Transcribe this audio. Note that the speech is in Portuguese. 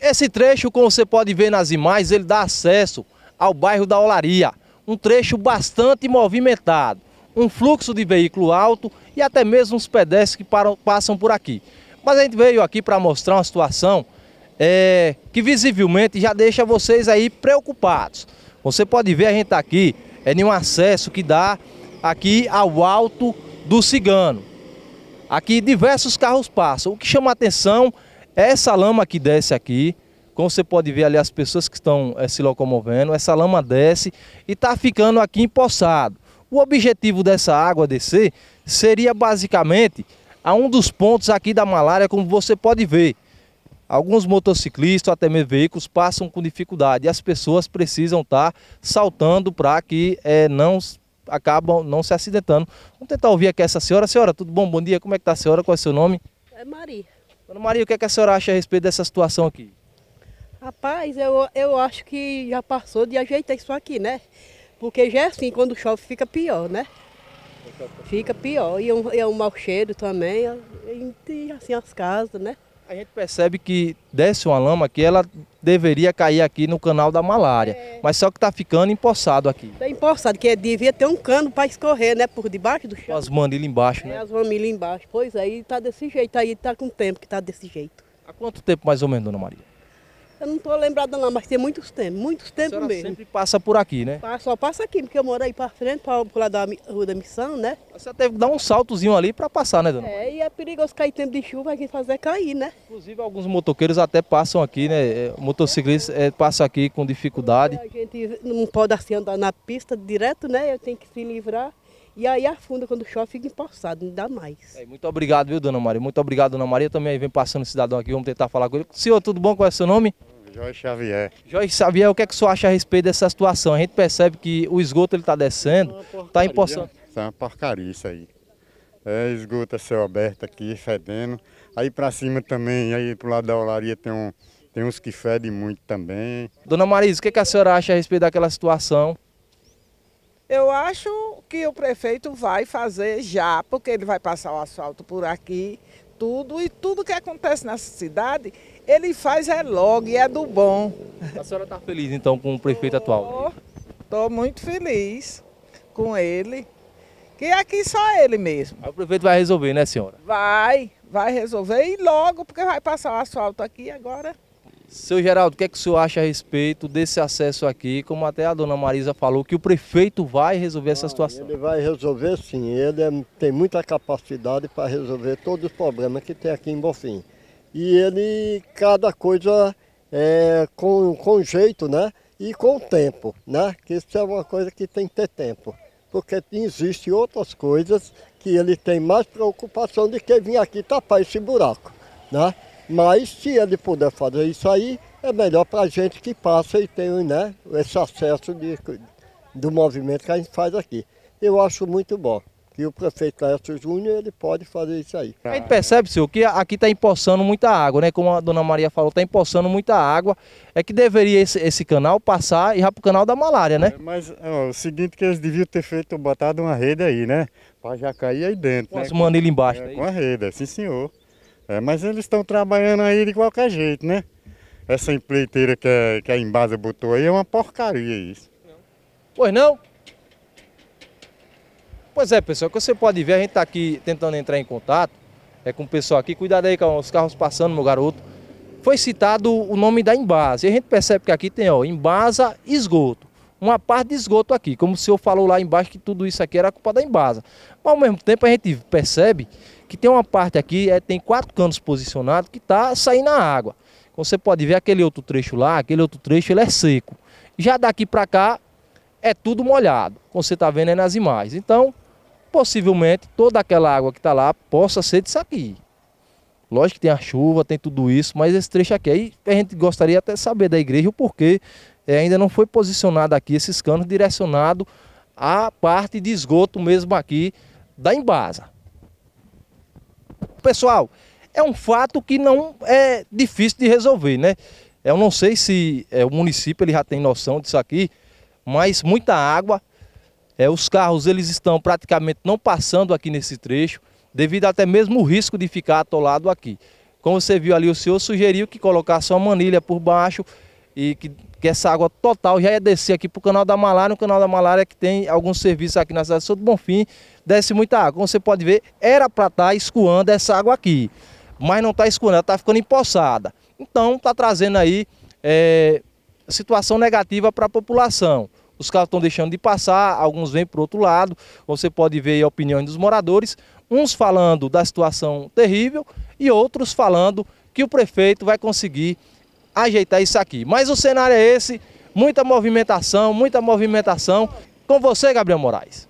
Esse trecho, como você pode ver nas imagens, ele dá acesso ao bairro da Olaria. Um trecho bastante movimentado, um fluxo de veículo alto e até mesmo os pedestres que param, passam por aqui. Mas a gente veio aqui para mostrar uma situação é, que visivelmente já deixa vocês aí preocupados. Você pode ver, a gente está aqui é em um acesso que dá aqui ao alto do Cigano. Aqui diversos carros passam. O que chama a atenção é essa lama que desce aqui, como você pode ver ali as pessoas que estão é, se locomovendo, essa lama desce e está ficando aqui empoçado. O objetivo dessa água descer seria basicamente a um dos pontos aqui da malária, como você pode ver. Alguns motociclistas, até mesmo veículos, passam com dificuldade. E as pessoas precisam estar tá saltando para que é, não acabam não se acidentando. Vamos tentar ouvir aqui essa senhora. Senhora, tudo bom? Bom dia. Como é que está a senhora? Qual é o seu nome? É Maria. Dona Maria, o que, é que a senhora acha a respeito dessa situação aqui? Rapaz, eu, eu acho que já passou de ajeitar isso aqui, né? Porque já é assim, quando chove fica pior, né? Fica pior. E é um, é um mau cheiro também, e assim as casas, né? A gente percebe que desce uma lama que ela deveria cair aqui no canal da malária, é. mas só que está ficando empoçado aqui. Está empoçado, que devia ter um cano para escorrer, né, por debaixo do chão. As manilhas embaixo, né? é, né? As manilhas embaixo, pois aí é, está desse jeito, aí está com o tempo que está desse jeito. Há quanto tempo mais ou menos, dona Maria? Eu não estou lembrada não, mas tem muitos tempos, muitos tempos mesmo. sempre passa por aqui, né? Só passa aqui, porque eu moro aí para frente, para o lado da Rua da Missão, né? Você teve que dar um saltozinho ali para passar, né, dona? É, e é perigoso cair tempo de chuva, a gente fazer cair, né? Inclusive, alguns motoqueiros até passam aqui, né? É, motociclistas é, passam aqui com dificuldade. A gente não pode assim andar na pista direto, né? Eu tenho que se livrar. E aí afunda quando chove, fica empossado, não dá mais. É, muito obrigado, viu, dona Maria? Muito obrigado, dona Maria. Também vem passando cidadão aqui, vamos tentar falar com ele. Senhor, tudo bom? Qual é o seu nome? Jorge Xavier. Jorge Xavier, o que é que o senhor acha a respeito dessa situação? A gente percebe que o esgoto está descendo, está empossando. Isso é uma porcaria isso aí. É, esgoto a é céu aberto aqui, fedendo. Aí para cima também, aí pro lado da olaria tem, um, tem uns que fedem muito também. Dona Marisa, o que, é que a senhora acha a respeito daquela situação? Eu acho que o prefeito vai fazer já, porque ele vai passar o asfalto por aqui, tudo, e tudo que acontece nessa cidade, ele faz é logo e é do bom. A senhora está feliz então com o prefeito atual? Estou muito feliz com ele, que aqui só ele mesmo. o prefeito vai resolver, né senhora? Vai, vai resolver e logo, porque vai passar o asfalto aqui agora. Seu Geraldo, o que, é que o senhor acha a respeito desse acesso aqui? Como até a dona Marisa falou, que o prefeito vai resolver ah, essa situação. Ele vai resolver sim, ele é, tem muita capacidade para resolver todos os problemas que tem aqui em Bofim. E ele, cada coisa é, com, com jeito, né? E com tempo, né? Que isso é uma coisa que tem que ter tempo. Porque existem outras coisas que ele tem mais preocupação de que vir aqui tapar esse buraco, né? Mas se ele puder fazer isso aí, é melhor para a gente que passa e tem né, esse acesso de, do movimento que a gente faz aqui. Eu acho muito bom. que o prefeito Laércio Júnior ele pode fazer isso aí. A gente percebe, senhor, que aqui está empoçando muita água, né? Como a dona Maria falou, está empoçando muita água. É que deveria esse, esse canal passar e ir para o canal da malária, né? É, mas ó, o seguinte que eles deviam ter feito, botado uma rede aí, né? Para já cair aí dentro. Com né? as manilhas embaixo. É, né? com a rede, sim senhor. É, mas eles estão trabalhando aí de qualquer jeito, né? Essa empleiteira que a, é, que a Embasa botou aí é uma porcaria isso. Não. Pois não? Pois é, pessoal, que você pode ver, a gente está aqui tentando entrar em contato é, com o pessoal aqui. Cuidado aí com os carros passando, meu garoto. Foi citado o nome da Embasa. E a gente percebe que aqui tem, ó, Embasa Esgoto. Uma parte de esgoto aqui. Como o senhor falou lá embaixo que tudo isso aqui era culpa da Embasa. Mas ao mesmo tempo a gente percebe que tem uma parte aqui, é, tem quatro canos posicionados que está saindo a água. Como então, você pode ver, aquele outro trecho lá, aquele outro trecho, ele é seco. Já daqui para cá, é tudo molhado, como você está vendo aí nas imagens. Então, possivelmente, toda aquela água que está lá possa ser disso aqui. Lógico que tem a chuva, tem tudo isso, mas esse trecho aqui, aí a gente gostaria até saber da igreja o porquê é, ainda não foi posicionado aqui esses canos direcionado à parte de esgoto mesmo aqui da Embasa. Pessoal, é um fato que não é difícil de resolver, né? Eu não sei se é, o município ele já tem noção disso aqui, mas muita água. É, os carros eles estão praticamente não passando aqui nesse trecho, devido até mesmo o risco de ficar atolado aqui. Como você viu ali, o senhor sugeriu que colocasse uma manilha por baixo e que, que, essa água total já ia descer aqui para o canal da Malária, o canal da Malária que tem alguns serviços aqui na cidade de Souto Bonfim, desce muita água. Como você pode ver, era para estar tá escoando essa água aqui, mas não está escoando, ela está ficando empoçada. Então está trazendo aí é, situação negativa para a população. Os carros estão deixando de passar, alguns vêm para o outro lado, você pode ver a opinião dos moradores, uns falando da situação terrível e outros falando que o prefeito vai conseguir ajeitar isso aqui. Mas o cenário é esse, muita movimentação, muita movimentação. Com você, Gabriel Moraes.